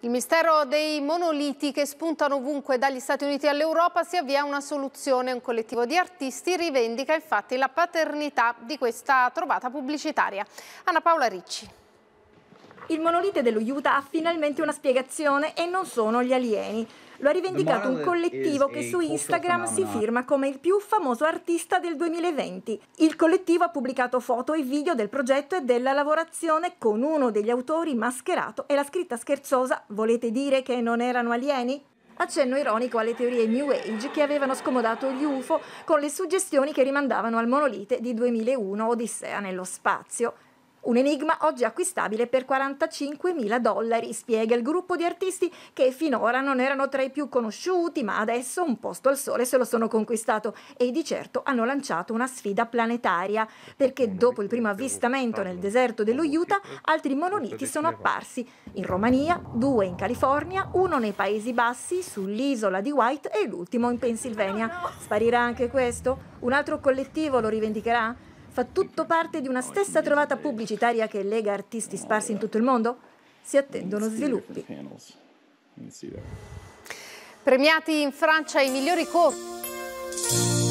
Il mistero dei monoliti che spuntano ovunque dagli Stati Uniti all'Europa si avvia a una soluzione. Un collettivo di artisti rivendica infatti la paternità di questa trovata pubblicitaria. Anna Paola Ricci. Il monolite dello Utah ha finalmente una spiegazione e non sono gli alieni. Lo ha rivendicato un collettivo che su Instagram si firma come il più famoso artista del 2020. Il collettivo ha pubblicato foto e video del progetto e della lavorazione con uno degli autori mascherato e la scritta scherzosa Volete dire che non erano alieni? Accenno ironico alle teorie New Age che avevano scomodato gli UFO con le suggestioni che rimandavano al monolite di 2001 Odissea nello spazio. Un enigma oggi acquistabile per 45.000 dollari, spiega il gruppo di artisti che finora non erano tra i più conosciuti, ma adesso un posto al sole se lo sono conquistato e di certo hanno lanciato una sfida planetaria, perché dopo il primo avvistamento nel deserto dello Utah altri monoliti sono apparsi in Romania, due in California, uno nei Paesi Bassi, sull'isola di White e l'ultimo in Pennsylvania. Sparirà anche questo? Un altro collettivo lo rivendicherà? fa tutto parte di una stessa trovata pubblicitaria che lega artisti sparsi in tutto il mondo? Si attendono sviluppi. Premiati in Francia i migliori corsi.